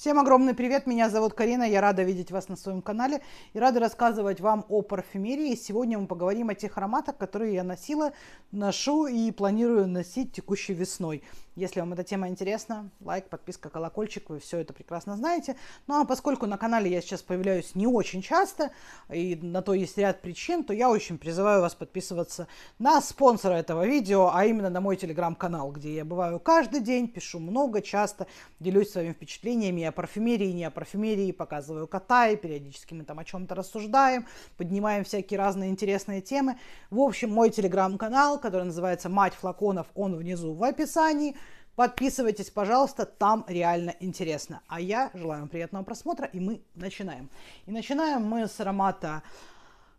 Всем огромный привет, меня зовут Карина, я рада видеть вас на своем канале и рада рассказывать вам о парфюмерии. Сегодня мы поговорим о тех ароматах, которые я носила, ношу и планирую носить текущей весной. Если вам эта тема интересна, лайк, подписка, колокольчик, вы все это прекрасно знаете. Ну а поскольку на канале я сейчас появляюсь не очень часто, и на то есть ряд причин, то я очень призываю вас подписываться на спонсора этого видео, а именно на мой телеграм-канал, где я бываю каждый день, пишу много, часто, делюсь своими впечатлениями о парфюмерии, не о парфюмерии, показываю кота, и периодически мы там о чем-то рассуждаем, поднимаем всякие разные интересные темы. В общем, мой телеграм-канал, который называется «Мать флаконов», он внизу в описании. Подписывайтесь, пожалуйста, там реально интересно. А я желаю вам приятного просмотра, и мы начинаем. И начинаем мы с аромата,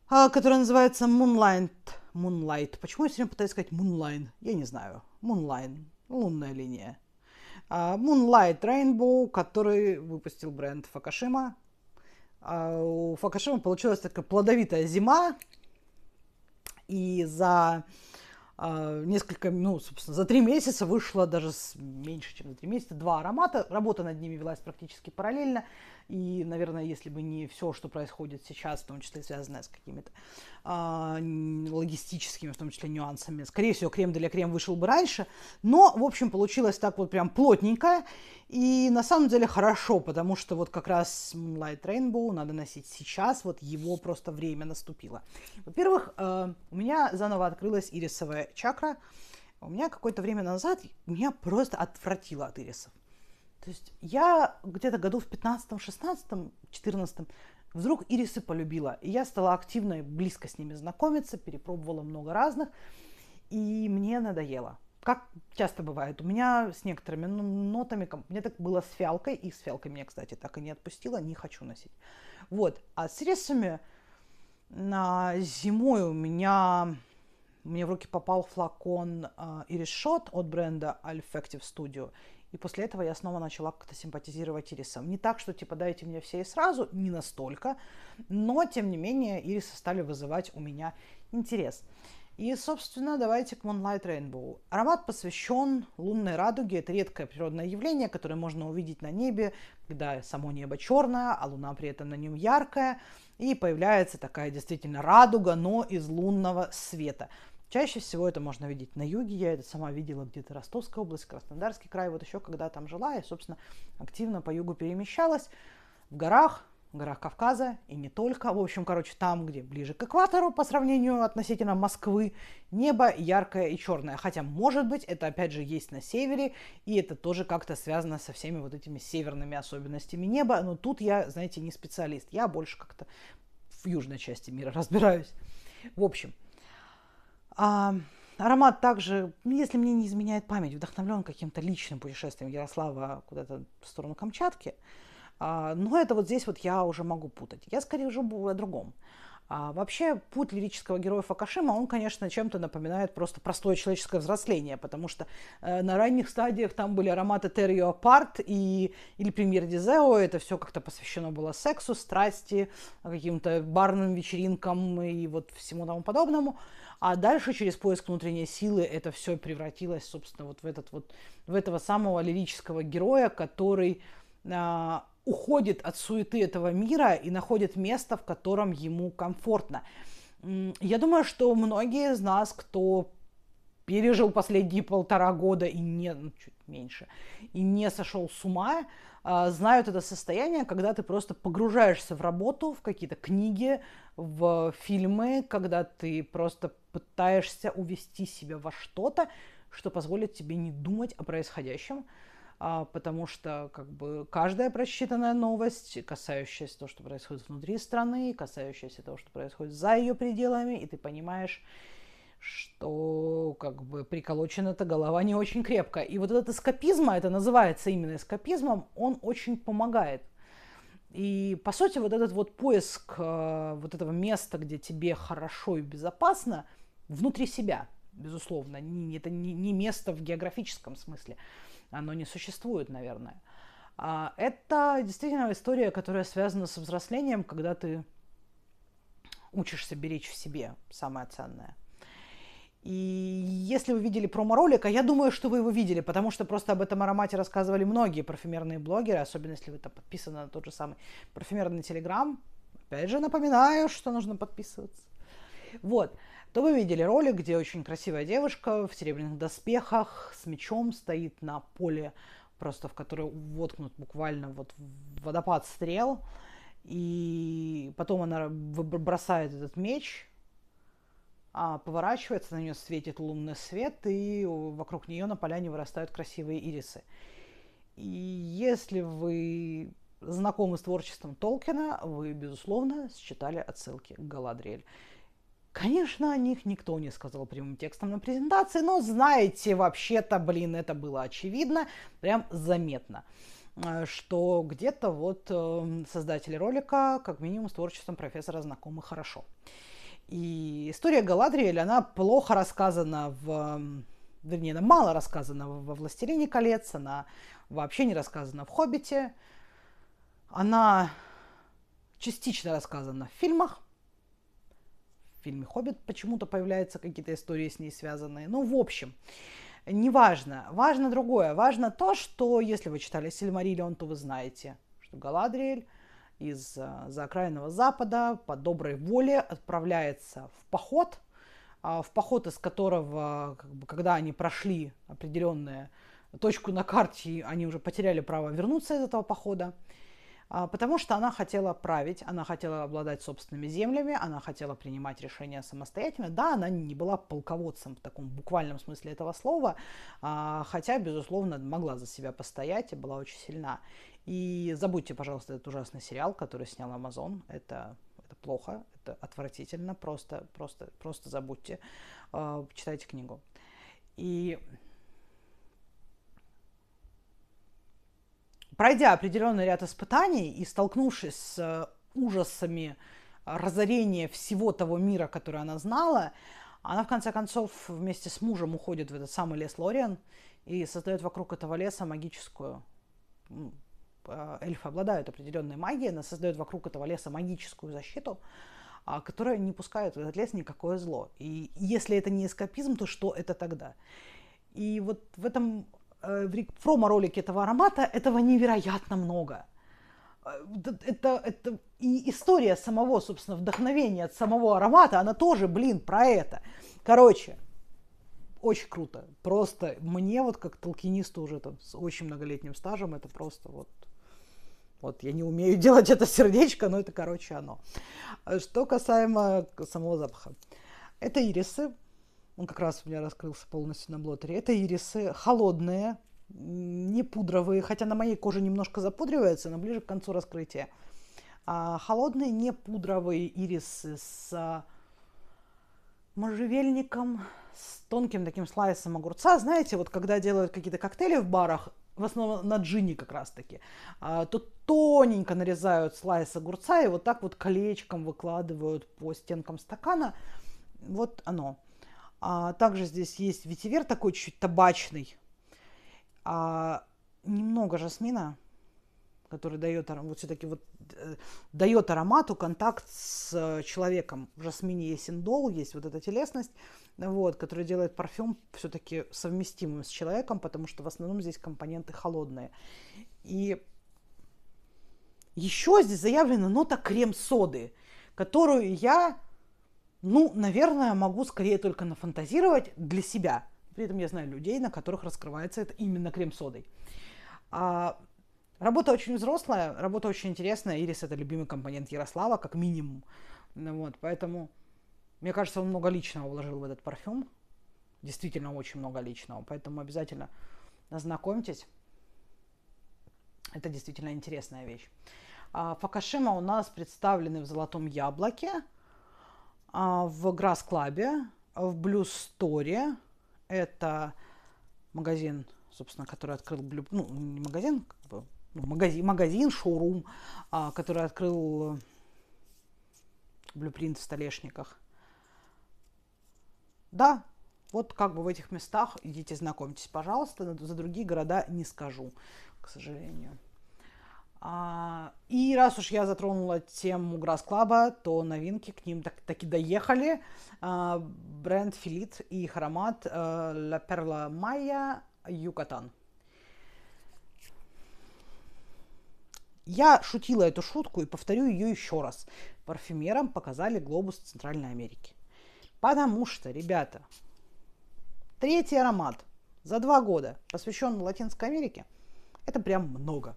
а, который называется Moonlight. Moonlight. Почему я все время пытаюсь сказать Moonline? Я не знаю. Moonline. Лунная линия. А, Moonlight Rainbow, который выпустил бренд Факашима. А, у Факашима получилась такая плодовитая зима, и за а, несколько, ну, собственно, за три месяца вышло даже меньше, чем за три месяца, два аромата. Работа над ними велась практически параллельно. И, наверное, если бы не все, что происходит сейчас, в том числе связанное с какими-то э, логистическими, в том числе нюансами, скорее всего, крем для крем вышел бы раньше. Но, в общем, получилось так вот прям плотненько. И на самом деле хорошо, потому что вот как раз Moonlight Rainbow надо носить сейчас, вот его просто время наступило. Во-первых, э, у меня заново открылась ирисовая чакра. У меня какое-то время назад меня просто отвратило от ирисов. То есть я где-то году в 15, 16, 14 вдруг ирисы полюбила. И я стала активно и близко с ними знакомиться, перепробовала много разных. И мне надоело. Как часто бывает, у меня с некоторыми нотами, мне так было с фиалкой, и с фиалкой меня, кстати, так и не отпустила, не хочу носить. Вот, а с ирисами на зимой у меня мне в руки попал флакон э, а, Iris от бренда Alfective Studio. И после этого я снова начала как-то симпатизировать ирисам. Не так, что типа дайте мне все и сразу, не настолько, но тем не менее ирисы стали вызывать у меня интерес. И, собственно, давайте к Moonlight Rainbow. Аромат посвящен лунной радуге. Это редкое природное явление, которое можно увидеть на небе, когда само небо черное, а луна при этом на нем яркая. И появляется такая действительно радуга, но из лунного света. Чаще всего это можно видеть на юге, я это сама видела где-то Ростовская область, Краснодарский край, вот еще когда там жила, я, собственно, активно по югу перемещалась, в горах, в горах Кавказа и не только. В общем, короче, там, где ближе к экватору по сравнению относительно Москвы, небо яркое и черное. Хотя, может быть, это опять же есть на севере, и это тоже как-то связано со всеми вот этими северными особенностями неба. Но тут я, знаете, не специалист, я больше как-то в южной части мира разбираюсь. В общем, а, аромат также, ну, если мне не изменяет память, вдохновлен каким-то личным путешествием Ярослава куда-то в сторону Камчатки. А, но это вот здесь вот я уже могу путать. Я скорее уже о другом. А вообще путь лирического героя Факашима, он, конечно, чем-то напоминает просто простое человеческое взросление, потому что э, на ранних стадиях там были ароматы Террио Апарт и или Премьер Дизео, это все как-то посвящено было сексу, страсти, каким-то барным вечеринкам и вот всему тому подобному. А дальше через поиск внутренней силы это все превратилось, собственно, вот в этот вот в этого самого лирического героя, который а, уходит от суеты этого мира и находит место, в котором ему комфортно. Я думаю, что многие из нас, кто пережил последние полтора года и не, ну, чуть меньше, и не сошел с ума, а, знают это состояние, когда ты просто погружаешься в работу, в какие-то книги, в фильмы, когда ты просто пытаешься увести себя во что-то, что позволит тебе не думать о происходящем, а, потому что как бы каждая просчитанная новость, касающаяся того, что происходит внутри страны, касающаяся того, что происходит за ее пределами, и ты понимаешь, что как бы приколочена эта голова не очень крепко. И вот этот эскапизм, а это называется именно эскапизмом, он очень помогает. И, по сути, вот этот вот поиск э, вот этого места, где тебе хорошо и безопасно, внутри себя, безусловно, не, это не, место в географическом смысле оно не существует, наверное. А, это действительно история, которая связана с взрослением, когда ты учишься беречь в себе самое ценное. И если вы видели промо-ролик, а я думаю, что вы его видели, потому что просто об этом аромате рассказывали многие парфюмерные блогеры, особенно если вы там подписаны на тот же самый парфюмерный телеграм. Опять же напоминаю, что нужно подписываться. Вот то вы видели ролик, где очень красивая девушка в серебряных доспехах с мечом стоит на поле, просто в которое воткнут буквально вот водопад стрел. И потом она бросает этот меч, а поворачивается, на нее светит лунный свет, и вокруг нее на поляне вырастают красивые ирисы. И если вы знакомы с творчеством Толкина, вы, безусловно, считали отсылки к Галадриэль. Конечно, о них никто не сказал прямым текстом на презентации, но знаете, вообще-то, блин, это было очевидно, прям заметно э, что где-то вот э, создатели ролика, как минимум, с творчеством профессора знакомы хорошо. И история Галадриэль, она плохо рассказана в... Вернее, она мало рассказана во «Властелине колец», она вообще не рассказана в «Хоббите», она частично рассказана в фильмах, в фильме «Хоббит» почему-то появляются какие-то истории с ней связанные. Ну, в общем, неважно. Важно другое. Важно то, что если вы читали «Сильмариллион», то вы знаете, что Галадриэль из э, за запада по доброй воле отправляется в поход, а, в поход из которого, как бы, когда они прошли определенную точку на карте, они уже потеряли право вернуться из этого похода. А, потому что она хотела править, она хотела обладать собственными землями, она хотела принимать решения самостоятельно. Да, она не была полководцем в таком буквальном смысле этого слова, а, хотя, безусловно, могла за себя постоять и была очень сильна. И забудьте, пожалуйста, этот ужасный сериал, который снял Amazon. Это, это плохо, это отвратительно, просто, просто, просто забудьте. А, читайте книгу. И пройдя определенный ряд испытаний и столкнувшись с э, ужасами разорения всего того мира, который она знала, она в конце концов вместе с мужем уходит в этот самый лес Лориан и создает вокруг этого леса магическую э, эльфы обладают определенной магией, она создает вокруг этого леса магическую защиту, а, которая не пускает в этот лес никакое зло. И если это не эскапизм, то что это тогда? И вот в этом Э, в промо-ролике этого аромата этого невероятно много. Э, это, это и история самого, собственно, вдохновения от самого аромата, она тоже, блин, про это. Короче, очень круто. Просто мне вот как толкинисту уже там с очень многолетним стажем это просто вот вот я не умею делать это сердечко, но это, короче, оно. Э, что касаемо самого запаха. Это ирисы, он как раз у меня раскрылся полностью на блотере. Это ирисы холодные, не пудровые, хотя на моей коже немножко запудривается, но ближе к концу раскрытия. А холодные, не пудровые ирисы с можжевельником, с тонким таким слайсом огурца. Знаете, вот когда делают какие-то коктейли в барах, в основном на джине как раз-таки, а, то тоненько нарезают слайс огурца и вот так вот колечком выкладывают по стенкам стакана. Вот оно. А, также здесь есть ветивер такой чуть-чуть табачный. А, немного жасмина, который дает вот все-таки вот э, дает аромату контакт с человеком. В жасмине есть индол, есть вот эта телесность, вот, которая делает парфюм все-таки совместимым с человеком, потому что в основном здесь компоненты холодные. И еще здесь заявлена нота крем-соды, которую я ну, наверное, могу скорее только нафантазировать для себя. При этом я знаю людей, на которых раскрывается это именно крем-содой. А, работа очень взрослая, работа очень интересная. Ирис – это любимый компонент Ярослава, как минимум. Ну вот, поэтому, мне кажется, он много личного вложил в этот парфюм. Действительно, очень много личного. Поэтому обязательно ознакомьтесь. Это действительно интересная вещь. А, Факашима у нас представлены в золотом яблоке – а, в Грасс Клабе, в Блюз Сторе. Это магазин, собственно, который открыл... Блю... Ну, не магазин, как бы, ну, магазин, магазин, шоурум, а, который открыл э, блюпринт в Столешниках. Да, вот как бы в этих местах идите знакомьтесь, пожалуйста, за другие города не скажу, к сожалению. А, и раз уж я затронула тему Грасс Клаба, то новинки к ним так, таки доехали. А, бренд Филит и аромат э, Ла Перла Майя Юкатан. Я шутила эту шутку и повторю ее еще раз. Парфюмерам показали глобус Центральной Америки. Потому что, ребята, третий аромат за два года, посвященный Латинской Америке, это прям много.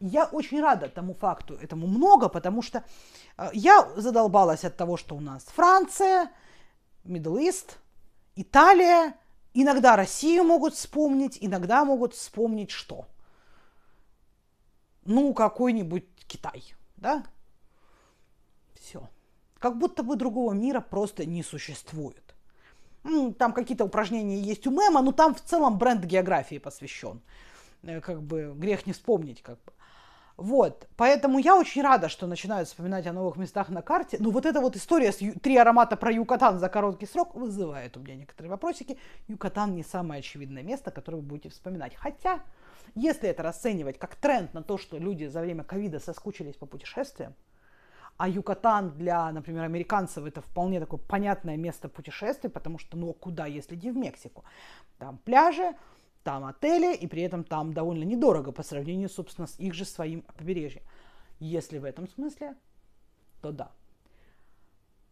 Я очень рада тому факту, этому много, потому что э, я задолбалась от того, что у нас Франция, Middle East, Италия, иногда Россию могут вспомнить, иногда могут вспомнить что? Ну, какой-нибудь Китай, да? Все. Как будто бы другого мира просто не существует. Там какие-то упражнения есть у Мэма, но там в целом бренд географии посвящен. Э, как бы грех не вспомнить, как бы. Вот, поэтому я очень рада, что начинают вспоминать о новых местах на карте. Но ну, вот эта вот история с три аромата про Юкатан за короткий срок вызывает у меня некоторые вопросики. Юкатан не самое очевидное место, которое вы будете вспоминать. Хотя, если это расценивать как тренд на то, что люди за время ковида соскучились по путешествиям, а Юкатан для, например, американцев это вполне такое понятное место путешествий, потому что, ну, а куда, если не в Мексику? Там пляжи, там отели, и при этом там довольно недорого по сравнению, собственно, с их же своим побережьем. Если в этом смысле, то да.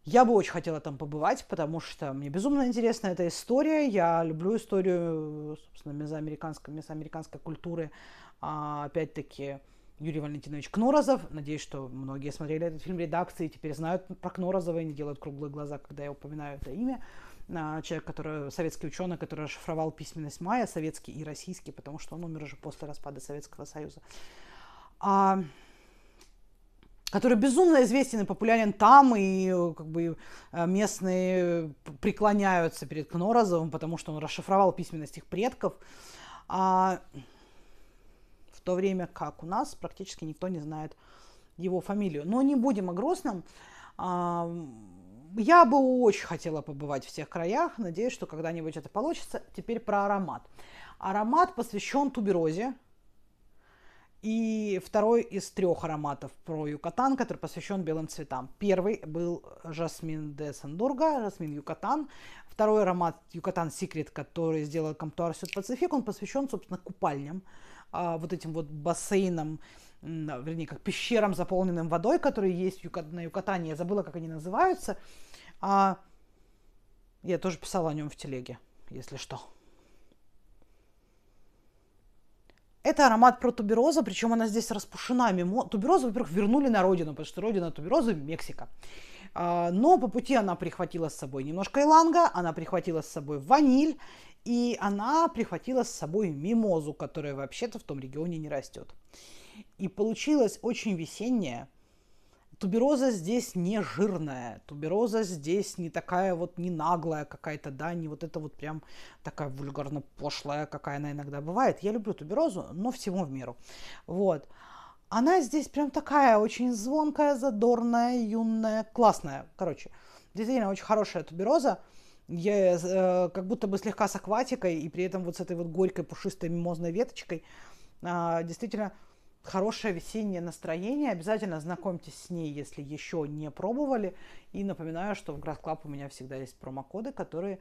Я бы очень хотела там побывать, потому что мне безумно интересна эта история. Я люблю историю, собственно, мезоамериканской, мезоамериканской культуры. А, опять-таки, Юрий Валентинович Кнорозов. Надеюсь, что многие смотрели этот фильм редакции и теперь знают про Кнорозова и не делают круглые глаза, когда я упоминаю это имя человек, который, советский ученый, который расшифровал письменность майя, советский и российский, потому что он умер уже после распада Советского Союза, а, который безумно известен и популярен там, и как бы э, местные преклоняются перед Кнорозовым, потому что он расшифровал письменность их предков, а, в то время как у нас практически никто не знает его фамилию. Но не будем о грустном. А, я бы очень хотела побывать в тех краях, надеюсь, что когда-нибудь это получится. Теперь про аромат. Аромат посвящен туберозе. И второй из трех ароматов про Юкатан, который посвящен белым цветам. Первый был жасмин де Сандурга, жасмин Юкатан. Второй аромат Юкатан Секрет, который сделал Комтуар Сюд Пацифик, он посвящен, собственно, купальням, а, вот этим вот бассейнам, вернее, как пещерам, заполненным водой, которые есть на Юкатане. Я забыла, как они называются. А я тоже писала о нем в телеге, если что. Это аромат протубероза, причем она здесь распушена. Мимо... Туберозу, во-первых, вернули на родину, потому что родина туберозы – Мексика. А, но по пути она прихватила с собой немножко иланга, она прихватила с собой ваниль, и она прихватила с собой мимозу, которая вообще-то в том регионе не растет. И получилось очень весеннее. Тубероза здесь не жирная, тубероза здесь не такая вот не наглая какая-то, да, не вот это вот прям такая вульгарно пошлая, какая она иногда бывает. Я люблю туберозу, но всему в меру. Вот. Она здесь прям такая очень звонкая, задорная, юная, классная. Короче, действительно очень хорошая тубероза. Я э, э как будто бы слегка с акватикой и при этом вот с этой вот горькой пушистой мимозной веточкой. Э, действительно, хорошее весеннее настроение. Обязательно знакомьтесь с ней, если еще не пробовали. И напоминаю, что в Grad Club у меня всегда есть промокоды, которые...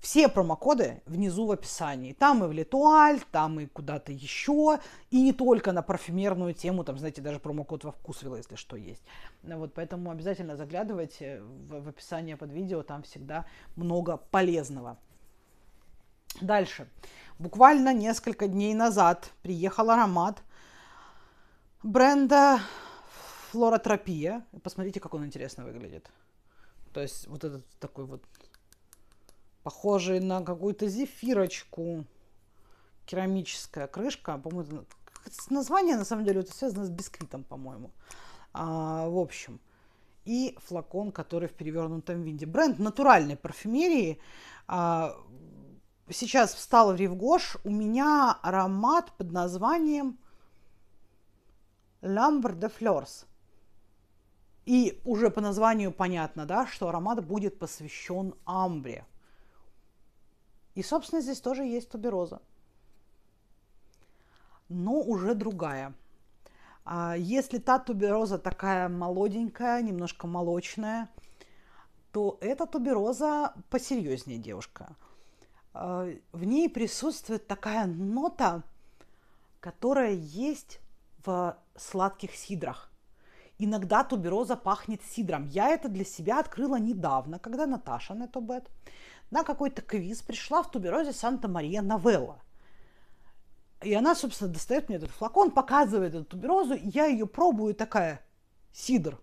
Все промокоды внизу в описании. Там и в Литуаль, там и куда-то еще. И не только на парфюмерную тему. Там, знаете, даже промокод во вкус вкусвилла, если что, есть. Вот, поэтому обязательно заглядывайте в, в описание под видео. Там всегда много полезного. Дальше. Буквально несколько дней назад приехал аромат – бренда Флоротропия. Посмотрите, как он интересно выглядит. То есть вот этот такой вот, похожий на какую-то зефирочку, керамическая крышка. По-моему, название на самом деле это связано с бисквитом, по-моему. А, в общем, и флакон, который в перевернутом виде. Бренд натуральной парфюмерии. А, сейчас встал в Ревгош. У меня аромат под названием Ламбр де Fleurs. И уже по названию понятно, да, что аромат будет посвящен амбре. И, собственно, здесь тоже есть тубероза. Но уже другая. А, если та тубероза такая молоденькая, немножко молочная, то эта тубероза посерьезнее девушка. А, в ней присутствует такая нота, которая есть в сладких сидрах. Иногда тубероза пахнет сидром. Я это для себя открыла недавно, когда Наташа на Нетобет на какой-то квиз пришла в туберозе Санта-Мария Новелла. И она, собственно, достает мне этот флакон, показывает эту туберозу, и я ее пробую такая, сидр.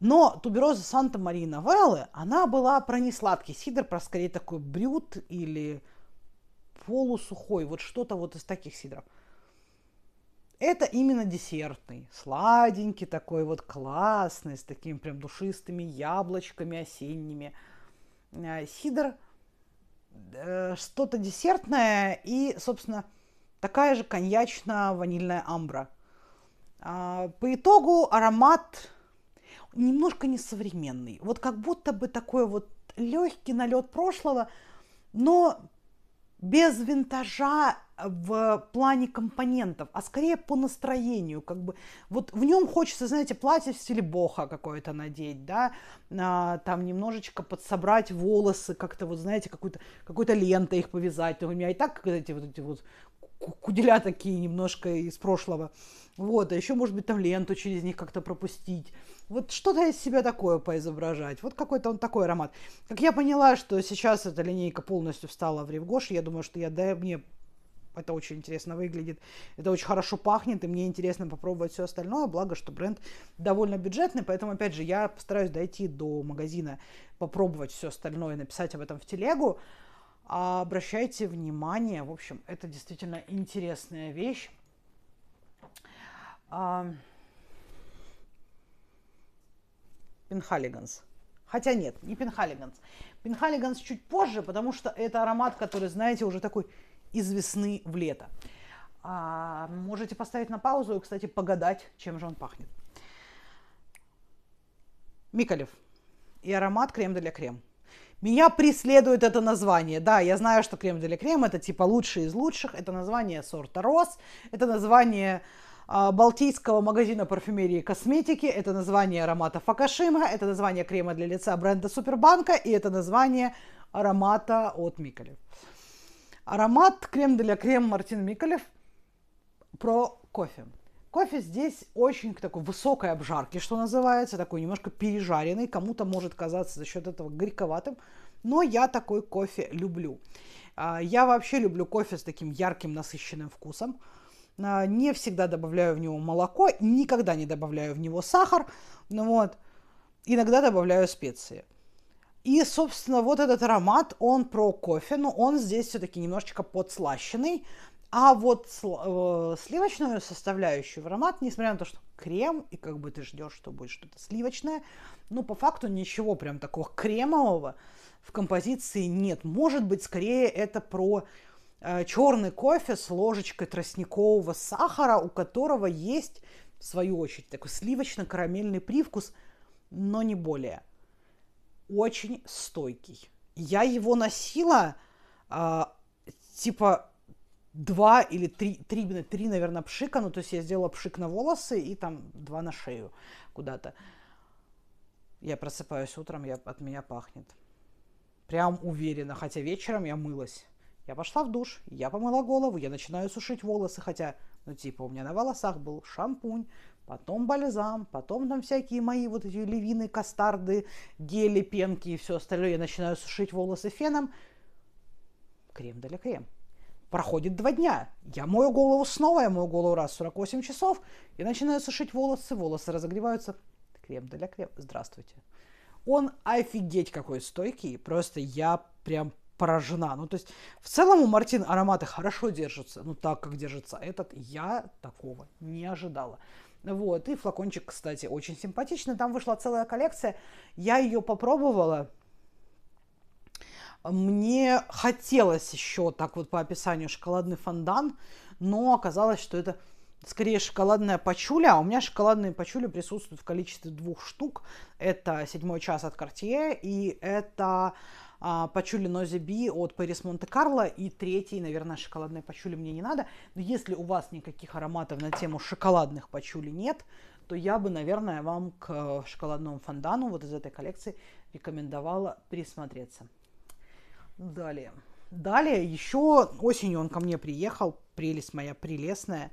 Но тубероза Санта-Мария Новеллы, она была про не сладкий сидр, про скорее такой брют или полусухой, вот что-то вот из таких сидров. Это именно десертный, сладенький такой вот классный, с такими прям душистыми яблочками осенними. Э, сидр э, что-то десертное и, собственно, такая же коньячно-ванильная амбра. А, по итогу аромат немножко несовременный. Вот как будто бы такой вот легкий налет прошлого, но без винтажа э, в плане компонентов, а скорее по настроению, как бы, вот в нем хочется, знаете, платье в стиле боха какое-то надеть, да, а, там немножечко подсобрать волосы, как-то вот, знаете, какую-то какую то лентой их повязать, у меня а и так, эти вот эти вот куделя такие немножко из прошлого, вот, а еще, может быть, там ленту через них как-то пропустить, вот что-то из себя такое поизображать. Вот какой-то он такой аромат. Как я поняла, что сейчас эта линейка полностью встала в Ревгош, я думаю, что я, да, мне это очень интересно выглядит, это очень хорошо пахнет, и мне интересно попробовать все остальное, благо, что бренд довольно бюджетный, поэтому, опять же, я постараюсь дойти до магазина, попробовать все остальное, написать об этом в телегу. А обращайте внимание, в общем, это действительно интересная вещь. А... Пенхалиганс. Хотя нет, не Пенхалиганс. Пенхалиганс чуть позже, потому что это аромат, который, знаете, уже такой из весны в лето. А, можете поставить на паузу и, кстати, погадать, чем же он пахнет. Миколев и аромат крем для крем. Меня преследует это название. Да, я знаю, что крем для крем это типа лучший из лучших. Это название сорта роз. Это название а, балтийского магазина парфюмерии и косметики. Это название аромата Факашима, это название крема для лица бренда Супербанка и это название аромата от Миколев. Аромат крем для крем Мартин Миколев про кофе. Кофе здесь очень такой высокой обжарки, что называется, такой немножко пережаренный. Кому-то может казаться за счет этого горьковатым, но я такой кофе люблю. А, я вообще люблю кофе с таким ярким насыщенным вкусом. А, не всегда добавляю в него молоко, никогда не добавляю в него сахар, ну вот, иногда добавляю специи. И, собственно, вот этот аромат, он про кофе, но он здесь все-таки немножечко подслащенный. А вот э, сливочную составляющую в аромат, несмотря на то, что крем, и как бы ты ждешь, что будет что-то сливочное, ну, по факту ничего прям такого кремового в композиции нет. Может быть, скорее это про Э, черный кофе с ложечкой тростникового сахара, у которого есть, в свою очередь, такой сливочно-карамельный привкус, но не более. Очень стойкий. Я его носила а, типа два или три, три, три, наверное, пшика, ну, то есть я сделала пшик на волосы и там два на шею куда-то. Я просыпаюсь утром, я, от меня пахнет. Прям уверенно, хотя вечером я мылась. Я пошла в душ, я помыла голову, я начинаю сушить волосы, хотя, ну типа, у меня на волосах был шампунь, потом бальзам, потом там всякие мои вот эти левины, кастарды, гели, пенки и все остальное. Я начинаю сушить волосы феном. Крем для крем. Проходит два дня. Я мою голову снова, я мою голову раз в 48 часов и начинаю сушить волосы. Волосы разогреваются. Крем для крем. Здравствуйте. Он офигеть какой стойкий. Просто я прям поражена. Ну, то есть, в целом у Мартин ароматы хорошо держатся, ну, так, как держится этот, я такого не ожидала. Вот, и флакончик, кстати, очень симпатичный, там вышла целая коллекция, я ее попробовала, мне хотелось еще, так вот по описанию, шоколадный фондан, но оказалось, что это скорее шоколадная пачуля. А у меня шоколадные пачули присутствуют в количестве двух штук. Это седьмой час от Cartier и это а, пачули Нози Би от Пэрис Монте-Карло и третий, наверное, шоколадной пачули мне не надо. Но если у вас никаких ароматов на тему шоколадных пачули нет, то я бы, наверное, вам к шоколадному фондану вот из этой коллекции рекомендовала присмотреться. Далее. Далее еще осенью он ко мне приехал, прелесть моя прелестная.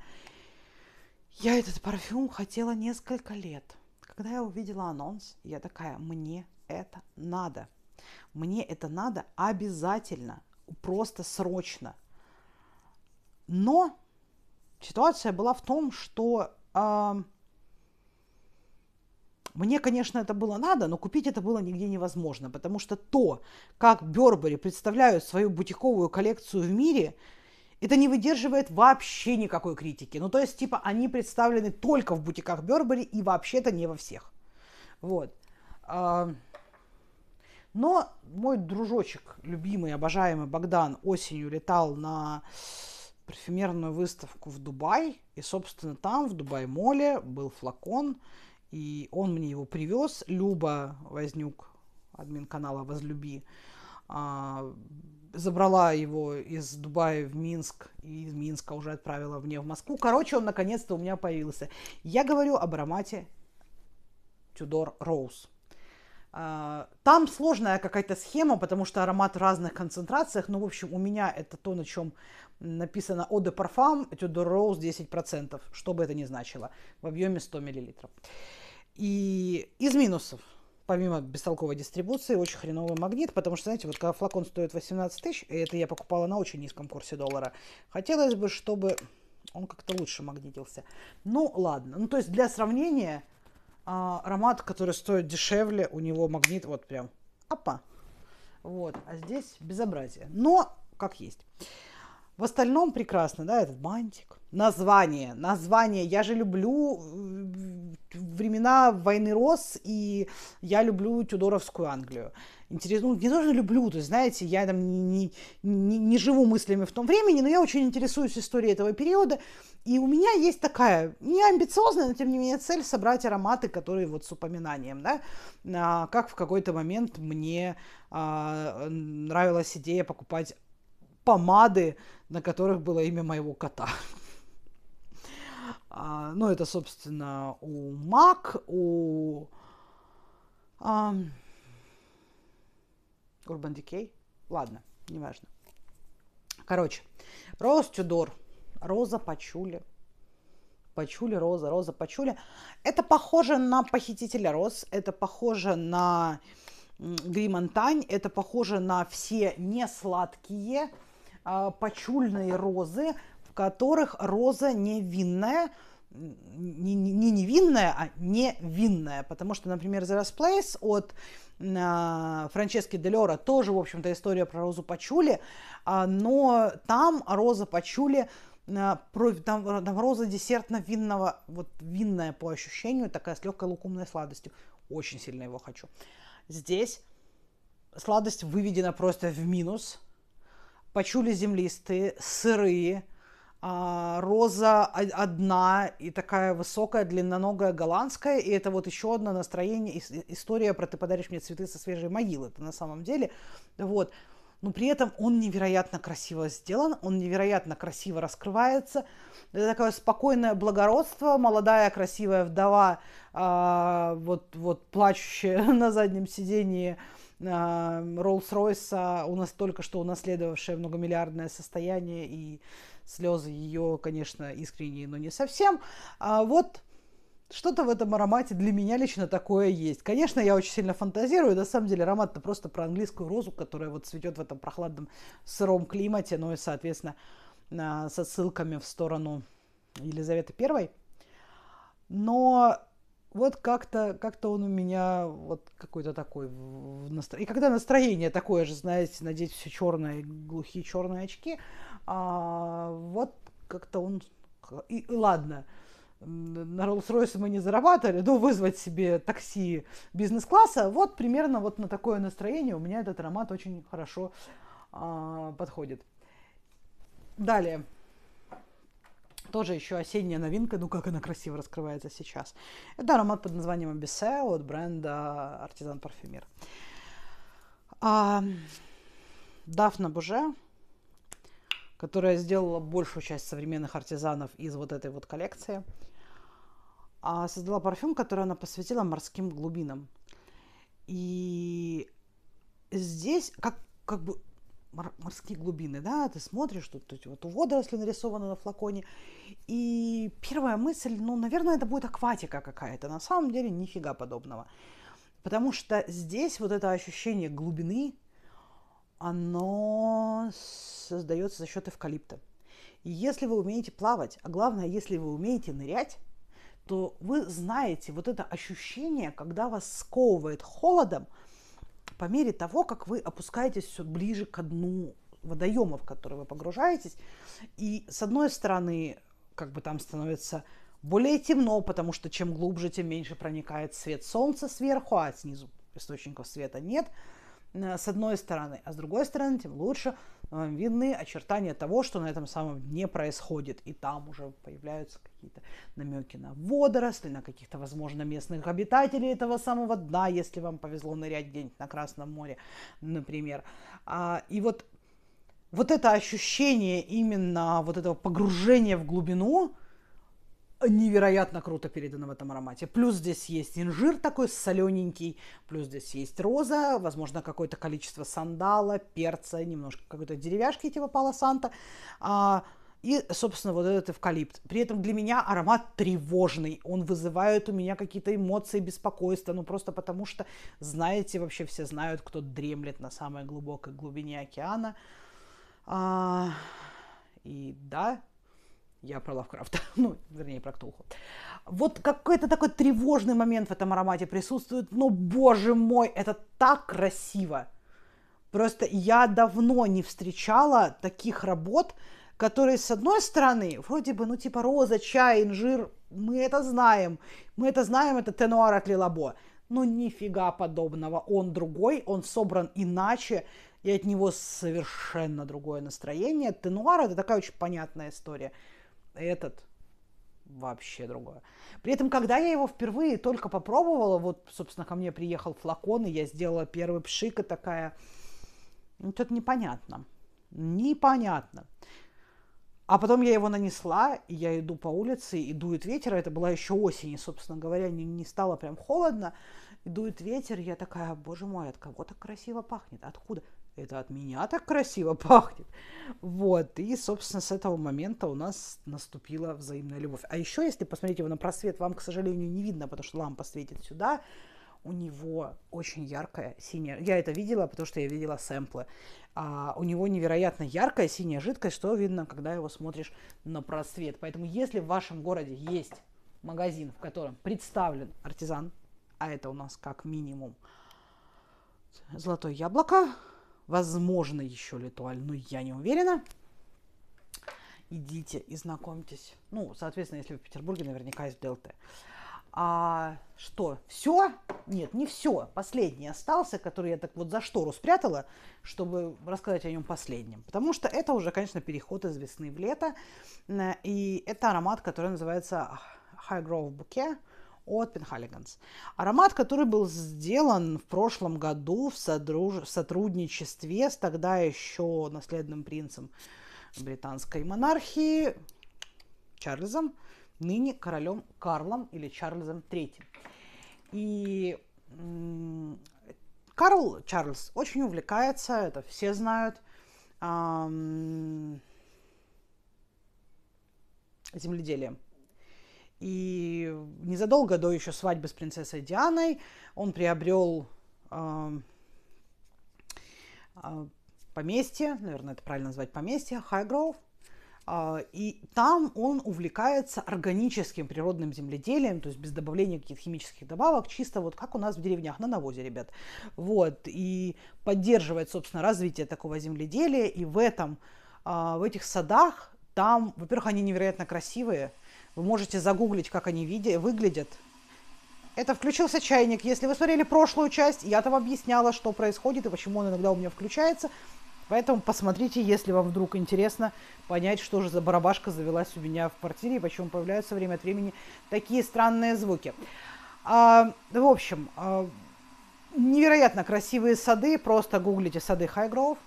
Я этот парфюм хотела несколько лет. Когда я увидела анонс, я такая, мне это надо. Мне это надо обязательно, просто срочно. Но ситуация была в том, что э, мне, конечно, это было надо, но купить это было нигде невозможно, потому что то, как Бербери представляют свою бутиковую коллекцию в мире, это не выдерживает вообще никакой критики. Ну, то есть, типа, они представлены только в бутиках Бербери и вообще-то не во всех. Вот. Э, но мой дружочек, любимый, обожаемый Богдан, осенью летал на парфюмерную выставку в Дубай. И, собственно, там, в Дубай-моле, был флакон. И он мне его привез. Люба Вознюк, админ канала «Возлюби», а, забрала его из Дубая в Минск и из Минска уже отправила мне в Москву. Короче, он наконец-то у меня появился. Я говорю об аромате Тюдор Роуз. А, там сложная какая-то схема, потому что аромат в разных концентрациях. Ну, в общем, у меня это то, на чем написано «Eau de Parfum Etude de Rose 10%», что бы это ни значило, в объеме 100 мл. И из минусов, помимо бестолковой дистрибуции, очень хреновый магнит, потому что, знаете, вот когда флакон стоит 18 тысяч, и это я покупала на очень низком курсе доллара, хотелось бы, чтобы он как-то лучше магнитился. Ну, ладно. Ну, то есть для сравнения, а, аромат, который стоит дешевле, у него магнит вот прям апа. Вот, а здесь безобразие. Но как есть. В остальном прекрасно, да, этот бантик, название, название. Я же люблю э, времена войны Рос, и я люблю Тюдоровскую Англию. Интересно, ну, не тоже люблю, то есть, знаете, я там не, не, не живу мыслями в том времени, но я очень интересуюсь историей этого периода, и у меня есть такая, не амбициозная, но тем не менее цель собрать ароматы, которые вот с упоминанием, да, а, как в какой-то момент мне а, нравилась идея покупать помады, на которых было имя моего кота. А, ну, это, собственно, у Мак, у а, Urban Decay. Ладно, неважно. Короче, Роуз Тюдор, Роза Пачули, почули Роза, Роза Пачули. Это похоже на похитителя Роз, это похоже на Гримонтань, это похоже на все несладкие э, пачульные розы, в которых Роза невинная, не, не невинная, а невинная, потому что, например, The расплейс Place от а, Франчески Делера тоже, в общем-то, история про Розу Пачули, а, но там Роза Пачули а, про, там, там роза десертно-винного, вот винная по ощущению, такая с легкой лукумной сладостью. Очень сильно его хочу. Здесь сладость выведена просто в минус. почули землистые, сырые, а, роза одна и такая высокая, длинноногая голландская, и это вот еще одно настроение, э, история про «ты подаришь мне цветы со свежей могилы», это на самом деле, вот, но при этом он невероятно красиво сделан, он невероятно красиво раскрывается. Это такое спокойное благородство, молодая красивая вдова, а, вот, вот плачущая на заднем сидении а, Роллс-Ройса, у нас только что унаследовавшая многомиллиардное состояние и слезы ее, конечно, искренние, но не совсем. А вот что-то в этом аромате для меня лично такое есть. Конечно, я очень сильно фантазирую. На самом деле, аромат-то просто про английскую розу, которая вот цветет в этом прохладном сыром климате, ну и, соответственно, а, со ссылками в сторону Елизаветы Первой. Но вот как-то как-то он у меня вот какой-то такой в настро... и когда настроение такое же знаете надеть все черные глухие черные очки а, вот как-то он и, и ладно на Rolls-Royce мы не зарабатывали, но вызвать себе такси бизнес-класса, вот примерно вот на такое настроение у меня этот аромат очень хорошо а, подходит. Далее. Тоже еще осенняя новинка, ну как она красиво раскрывается сейчас. Это аромат под названием Абисе от бренда Артизан Парфюмер. А, Дафна Буже, которая сделала большую часть современных артизанов из вот этой вот коллекции, а создала парфюм, который она посвятила морским глубинам. И здесь как, как бы морские глубины, да, ты смотришь, тут, тут вот водоросли нарисованы на флаконе, и первая мысль, ну, наверное, это будет акватика какая-то, на самом деле нифига подобного, потому что здесь вот это ощущение глубины, оно создается за счет эвкалипта. И если вы умеете плавать, а главное, если вы умеете нырять, то вы знаете вот это ощущение, когда вас сковывает холодом – по мере того, как вы опускаетесь все ближе к дну водоема, в который вы погружаетесь. И с одной стороны, как бы там становится более темно, потому что чем глубже, тем меньше проникает свет солнца сверху, а снизу источников света нет, э, с одной стороны. А с другой стороны, тем лучше, Э, видны очертания того, что на этом самом дне происходит. И там уже появляются какие-то намеки на водоросли, на каких-то, возможно, местных обитателей этого самого дна, если вам повезло нырять где-нибудь на Красном море, например. А, и вот, вот это ощущение именно вот этого погружения в глубину, невероятно круто передано в этом аромате. Плюс здесь есть инжир такой солененький, плюс здесь есть роза, возможно, какое-то количество сандала, перца, немножко какой-то деревяшки типа Пала а, и, собственно, вот этот эвкалипт. При этом для меня аромат тревожный. Он вызывает у меня какие-то эмоции, беспокойства, Ну, просто потому что, знаете, вообще все знают, кто дремлет на самой глубокой глубине океана. А, и да, я про Лавкрафта, ну, вернее, про Ктулху. Вот какой-то такой тревожный момент в этом аромате присутствует, но, боже мой, это так красиво. Просто я давно не встречала таких работ, которые, с одной стороны, вроде бы, ну, типа роза, чай, инжир, мы это знаем. Мы это знаем, это тенуар от Лилабо. Но нифига подобного. Он другой, он собран иначе, и от него совершенно другое настроение. Тенуар — это такая очень понятная история – этот вообще другое. При этом, когда я его впервые только попробовала, вот, собственно, ко мне приехал флакон, и я сделала первый пшик, и такая, ну, что-то непонятно, непонятно. А потом я его нанесла, и я иду по улице, и дует ветер, а это была еще осень, и, собственно говоря, не, не стало прям холодно, и дует ветер, и я такая, боже мой, от кого так красиво пахнет, откуда? это от меня так красиво пахнет. Вот, и, собственно, с этого момента у нас наступила взаимная любовь. А еще, если посмотреть его на просвет, вам, к сожалению, не видно, потому что лампа светит сюда, у него очень яркая синяя... Я это видела, потому что я видела сэмплы. А у него невероятно яркая синяя жидкость, что видно, когда его смотришь на просвет. Поэтому, если в вашем городе есть магазин, в котором представлен артизан, а это у нас как минимум золотое яблоко, Возможно, еще Литуаль, но я не уверена. Идите и знакомьтесь. Ну, соответственно, если вы в Петербурге, наверняка из ДЛТ. А что, все? Нет, не все. Последний остался, который я так вот за штору спрятала, чтобы рассказать о нем последнем. Потому что это уже, конечно, переход из весны в лето. Э, и это аромат, который называется High Grove Bouquet от Пенхаллиганс. Аромат, который был сделан в прошлом году в, содруж... в сотрудничестве с тогда еще наследным принцем британской монархии Чарльзом, ныне королем Карлом или Чарльзом III. И Карл Чарльз очень увлекается, это все знают, эм, земледелием. И незадолго до еще свадьбы с принцессой Дианой он приобрел а, поместье, наверное, это правильно назвать поместье, Хайгроув. и там он увлекается органическим природным земледелием, то есть без добавления каких-то химических добавок, чисто вот как у нас в деревнях на навозе, ребят. Вот, и поддерживает, собственно, развитие такого земледелия. И в этом, а, в этих садах, там, во-первых, они невероятно красивые, вы можете загуглить, как они выглядят. Это включился чайник. Если вы смотрели прошлую часть, я там объясняла, что происходит и почему он иногда у меня включается. Поэтому посмотрите, если вам вдруг интересно понять, что же за барабашка завелась у меня в квартире и почему появляются время от времени такие странные звуки. А, в общем, а, невероятно красивые сады. Просто гуглите сады Хайгроув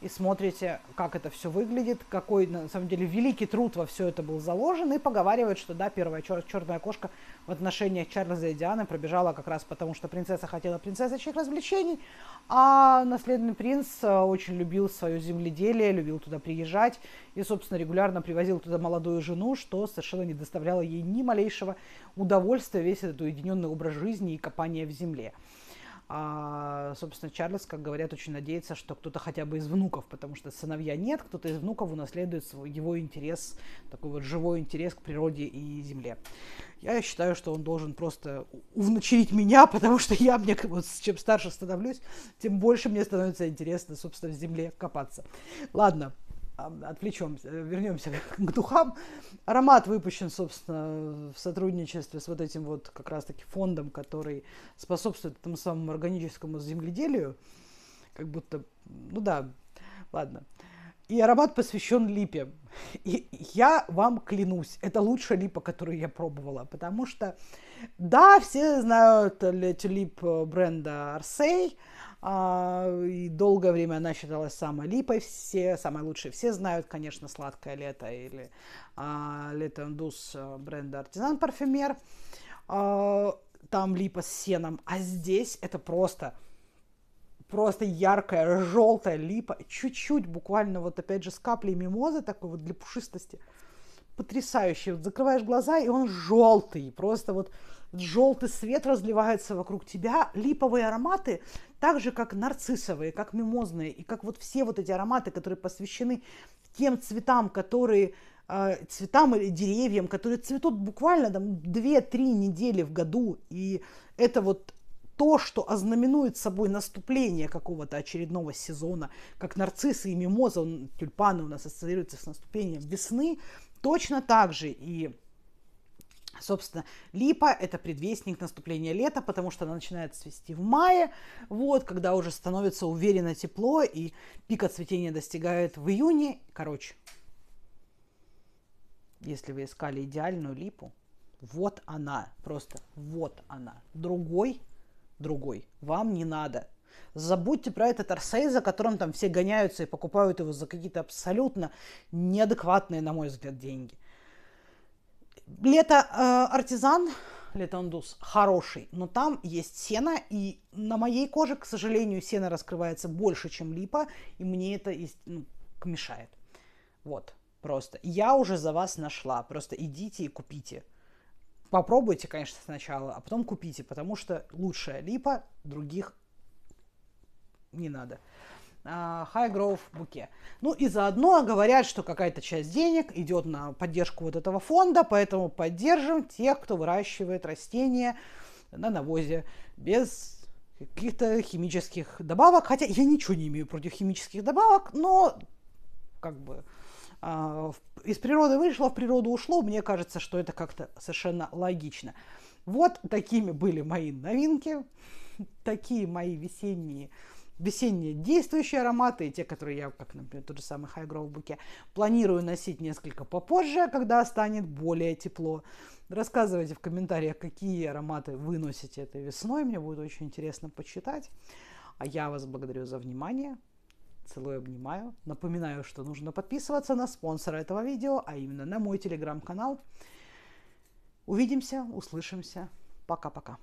и смотрите, как это все выглядит, какой, на самом деле, великий труд во все это был заложен, и поговаривают, что, да, первая чер- черная кошка в отношениях Чарльза и Дианы пробежала как раз потому, что принцесса хотела принцессочных развлечений, а наследный принц э, очень любил свое земледелие, любил туда приезжать, и, собственно, регулярно привозил туда молодую жену, что совершенно не доставляло ей ни малейшего удовольствия весь этот уединенный образ жизни и копание в земле. А, собственно, Чарльз, как говорят, очень надеется, что кто-то хотя бы из внуков, потому что сыновья нет, кто-то из внуков унаследует свой, его интерес, такой вот живой интерес к природе и земле. Я считаю, что он должен просто увночерить меня, потому что я, мне, вот, чем старше становлюсь, тем больше мне становится интересно, собственно, в земле копаться. Ладно, отвлечемся, э, вернемся к духам. Аромат выпущен, собственно, в сотрудничестве с вот этим вот как раз-таки фондом, который способствует этому самому органическому земледелию. Как будто, ну да, ладно. И аромат посвящен липе. И я вам клянусь, это лучшая липа, которую я пробовала, потому что да, все знают тюлип э, бренда Арсей, и долгое время она считалась самой липой, все, самой лучшей. Все знают, конечно, «Сладкое лето» или а, «Лето индус» бренда «Артизан Парфюмер». А, там липа с сеном, а здесь это просто просто яркая, желтая липа, чуть-чуть, буквально вот опять же с каплей мимозы такой вот для пушистости – потрясающий. Вот закрываешь глаза, и он желтый. Просто вот желтый свет разливается вокруг тебя. Липовые ароматы, так же, как нарциссовые, как мимозные, и как вот все вот эти ароматы, которые посвящены тем цветам, которые э, цветам или деревьям, которые цветут буквально там 2-3 недели в году, и это вот то, что ознаменует собой наступление какого-то очередного сезона, как нарциссы и мимоза, тюльпаны у нас ассоциируются с наступлением весны, Точно так же и Собственно, липа – это предвестник наступления лета, потому что она начинает цвести в мае, вот, когда уже становится уверенно тепло, и пик цветения достигает в июне. Короче, если вы искали идеальную липу, вот она, просто вот она. Другой, другой вам не надо. Забудьте про этот Арсей, за которым там все гоняются и покупают его за какие-то абсолютно неадекватные, на мой взгляд, деньги. Лето э, артизан, лето андус, хороший, но там есть сено, и на моей коже, к сожалению, сено раскрывается больше, чем липа, и мне это ну, мешает. Вот, просто. Я уже за вас нашла, просто идите и купите попробуйте, конечно, сначала, а потом купите, потому что лучшая липа других не надо. А, high Growth буке. Ну и заодно говорят, что какая-то часть денег идет на поддержку вот этого фонда, поэтому поддержим тех, кто выращивает растения на навозе без каких-то химических добавок. Хотя я ничего не имею против химических добавок, но как бы а, из природы вышло, в природу ушло. Мне кажется, что это как-то совершенно логично. Вот такими были мои новинки, такие мои весенние весенние действующие ароматы и те, которые я, как, например, тот же самый High Grove Bouquet, планирую носить несколько попозже, когда станет более тепло. Рассказывайте в комментариях, какие ароматы вы носите этой весной, мне будет очень интересно почитать. А я вас благодарю за внимание. Целую, обнимаю. Напоминаю, что нужно подписываться на спонсора этого видео, а именно на мой телеграм-канал. Увидимся, услышимся. Пока-пока.